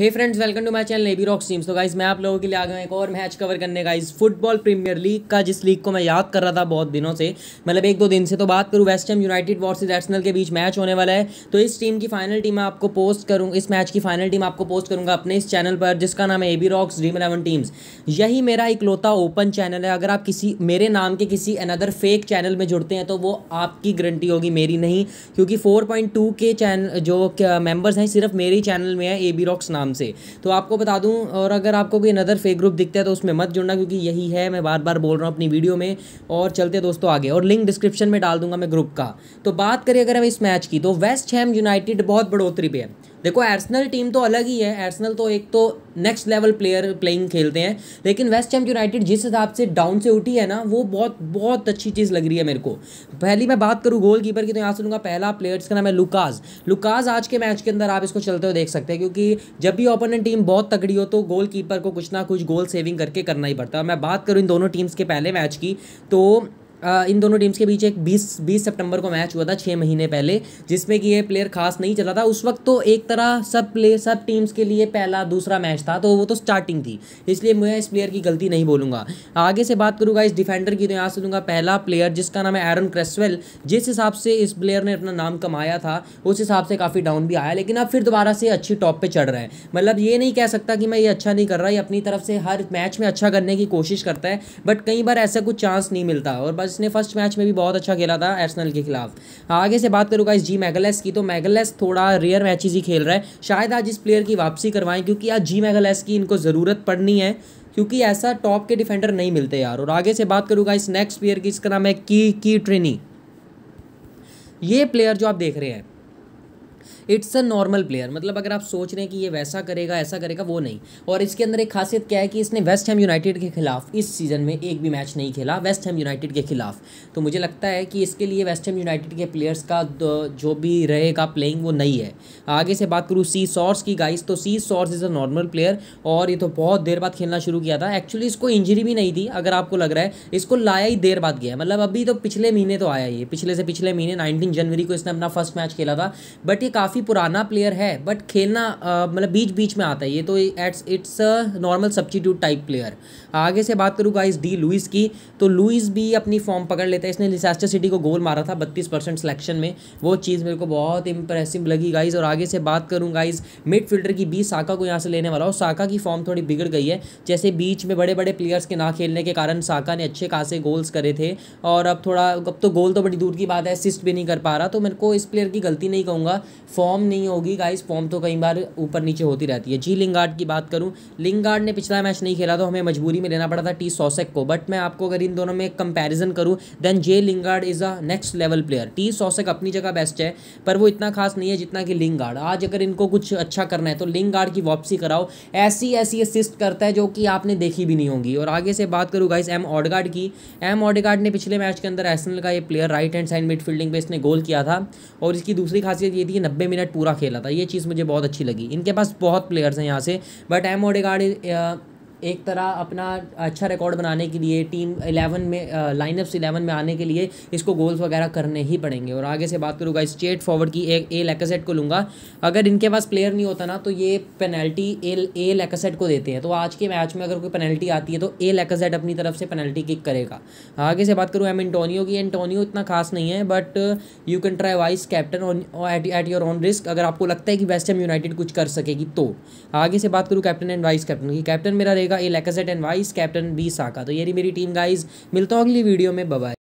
hey friends welcome to my channel AB rocks teams तो guys मैं आप लोगों के लिए आ गया एक और मैच कवर करने का इस फुटबॉल प्रीमियर लीग का जिस लीग को मैं याद कर रहा था बहुत दिनों से मतलब एक दो दिन से तो बात करूँ West Ham United versus Arsenal के बीच मैच होने वाला है तो इस टीम की फाइनल टीम आपको पोस्ट करूँ इस मैच की फाइनल टीम आपको पोस्ट करूँगा अपने इस चैनल पर जिसका नाम है AB rocks dream eleven teams यही मेरा इकलौता ओपन चैनल है अगर आप किसी मेरे नाम के किसी अनदर फेक चैनल में जुड़ते हैं तो वो आपकी गारंटी होगी मेरी नहीं क्योंकि फोर के चैनल जो मेम्बर्स हैं सिर्फ मेरे ही चैनल में है ए बी रॉक्स नाम नाम से तो आपको बता दूँ और अगर आपको कोई नदर फेक ग्रुप दिखता है तो उसमें मत जुड़ना क्योंकि यही है मैं बार बार बोल रहा हूँ अपनी वीडियो में और चलते दोस्तों आगे और लिंक डिस्क्रिप्शन में डाल दूंगा मैं ग्रुप का तो बात करें अगर हम इस मैच की तो वेस्ट हैम यूनाइटेड बहुत बढ़ोतरी पर है देखो एर्सनल टीम तो अलग ही है एर्सनल तो एक तो नेक्स्ट लेवल प्लेयर प्लेइंग खेलते हैं लेकिन वेस्ट हैम यूनाइटेड जिस हिसाब से डाउन से उठी है ना वो बहुत बहुत अच्छी चीज़ लग रही है मेरे को पहली मैं बात करूँ गोल कीपर की तो यहाँ से लूँगा पहला प्लेयर जिसका नाम है लुकाज लुकाज आज के मैच के अंदर आप इसको चलते हुए देख सकते हैं क्योंकि जब भी ओपोनेंट टीम बहुत तगड़ी हो तो गोल कीपर को कुछ ना कुछ गोल सेविंग करके करना ही पड़ता है मैं बात करूँ इन दोनों टीम्स के पहले मैच की तो इन दोनों टीम्स के बीच एक 20 20 सितंबर को मैच हुआ था छः महीने पहले जिसमें कि ये प्लेयर खास नहीं चला था उस वक्त तो एक तरह सब प्ले सब टीम्स के लिए पहला दूसरा मैच था तो वो तो स्टार्टिंग थी इसलिए मैं इस प्लेयर की गलती नहीं बोलूँगा आगे से बात करूँगा इस डिफेंडर की तो यहाँ से लूँगा पहला प्लेयर जिसका नाम है एरन क्रेसवेल जिस हिसाब से इस प्लेयर ने अपना नाम कमाया था उस हिसाब से काफ़ी डाउन भी आया लेकिन अब फिर दोबारा से अच्छी टॉप पर चढ़ रहा है मतलब ये नहीं कह सकता कि मैं ये अच्छा नहीं कर रहा ये अपनी तरफ से हर मैच में अच्छा करने की कोशिश करता है बट कई बार ऐसा कुछ चांस नहीं मिलता और बस ने फर्स्ट मैच में भी बहुत अच्छा खेला था एर्सनल के खिलाफ आगे से बात करूँगा इस जी मैगलेस की तो मैगलेस थोड़ा रेयर मैचेज ही खेल रहा है शायद आज इस प्लेयर की वापसी करवाएं क्योंकि आज जी मैगलेस की इनको ज़रूरत पड़नी है क्योंकि ऐसा टॉप के डिफेंडर नहीं मिलते यार और आगे से बात करूँगा इस नेक्स्ट प्लेयर की इसका नाम है की की ट्रेनी ये प्लेयर जो आप देख रहे हैं इट्स अ नॉर्मल प्लेयर मतलब अगर आप सोच रहे हैं कि ये वैसा करेगा ऐसा करेगा वो नहीं और इसके अंदर एक खासियत क्या है कि इसने वेस्ट हैम यूनाइटेड के खिलाफ इस सीज़न में एक भी मैच नहीं खेला वेस्ट हैम यूनाइटेड के खिलाफ तो मुझे लगता है कि इसके लिए वेस्ट हैम यूनाइटेड के प्लेयर्स का जो भी रहेगा प्लेइंग वो नहीं है आगे से बात करूँ सी सॉर्स की गाइस तो सी सॉर्स इज़ अ नॉर्मल प्लेयर और ये तो बहुत देर बाद खेलना शुरू किया था एक्चुअली इसको इंजरी भी नहीं थी अगर आपको लग रहा है इसको लाया ही देर बाद गया मतलब अभी तो पिछले महीने तो आया ये पिछले से पिछले महीने नाइनटीन जनवरी को इसने अपना फर्स्ट मैच खेला था बट ये काफ़ी काफ़ी पुराना प्लेयर है बट खेलना मतलब बीच बीच में आता है ये तो it's it's normal substitute type player आगे से बात करूँ गाइस डी लुइस की तो लुइस भी अपनी फॉर्म पकड़ लेता है इसने लिसेस्टर सिटी को गोल मारा था बत्तीस परसेंट सिलेक्शन में वो चीज़ मेरे को बहुत इंप्रेसिव लगी गाइज और आगे से बात करूँ गाइज मिड फील्डर की बी साका को यहाँ से लेने वाला और साका की फॉर्म थोड़ी बिगड़ गई है जैसे बीच में बड़े बड़े प्लेयर्स के ना खेलने के कारण साका ने अच्छे खासे गोल्स करे थे और अब थोड़ा अब तो गोल तो बड़ी दूर की बात है असिस्ट भी नहीं कर पा रहा तो मेरे को इस प्लेयर की गलती नहीं कहूँगा फॉर्म फॉर्म नहीं होगी गाइस फॉर्म तो कई बार ऊपर नीचे होती रहती है जी लिंगार्ड की बात करूँ लिंगार्ड ने पिछला मैच नहीं खेला तो हमें मजबूरी में लेना पड़ा था टी सोसेक को बट मैं आपको अगर इन दोनों में कंपेरिजन करूँ then J Lingard is a next level player T Soucek अपनी जगह बेस्ट है पर वो इतना खास नहीं है जितना कि लिंगार्ड आज अगर इनको कुछ अच्छा करना है तो लिंगार्ड की वापसी कराओ ऐसी ऐसी असिस्ट करता है जो कि आपने देखी भी नहीं होगी और आगे से बात करूँ गाइज एम ऑडगार्ड की एम ऑडगार्ड ने पिछले मैच के अंदर एसनल का ये player right hand side midfielding पे इसने गोल किया था और इसकी दूसरी खासियत ये थी कि नब्बे मिनट पूरा खेला था ये चीज़ मुझे बहुत अच्छी लगी इनके पास बहुत प्लेयर्स हैं यहाँ से बट एम ओडेगार्ड एक तरह अपना अच्छा रिकॉर्ड बनाने के लिए टीम इलेवन में लाइनअप्स इलेवन में आने के लिए इसको गोल्स वगैरह करने ही पड़ेंगे और आगे से बात करूँगा स्ट्रेट फॉरवर्ड की ए ए लेकासेट को लूँगा अगर इनके पास प्लेयर नहीं होता ना तो ये पेनल्टी ए ए लेकासेट को देते हैं तो आज के मैच में अगर कोई पेनल्टी आती है तो ए लेकासेट अपनी तरफ से पेनल्टी किक करेगा आगे से बात करूँ एम एंटोनियो की एंटोनियो इतना खास नहीं है but you can try vice captain at your own risk अगर आपको लगता है कि वेस्ट यूनाइटेड कुछ कर सकेगी तो आगे से बात करूँ कैप्टन एंड वाइस कैप्टन की कैप्टन मेरा रहेगा A Lacazette and vice captain B Saka तो ये रही मेरी टीम गाइज मिलता हूँ अगली वीडियो में बबाई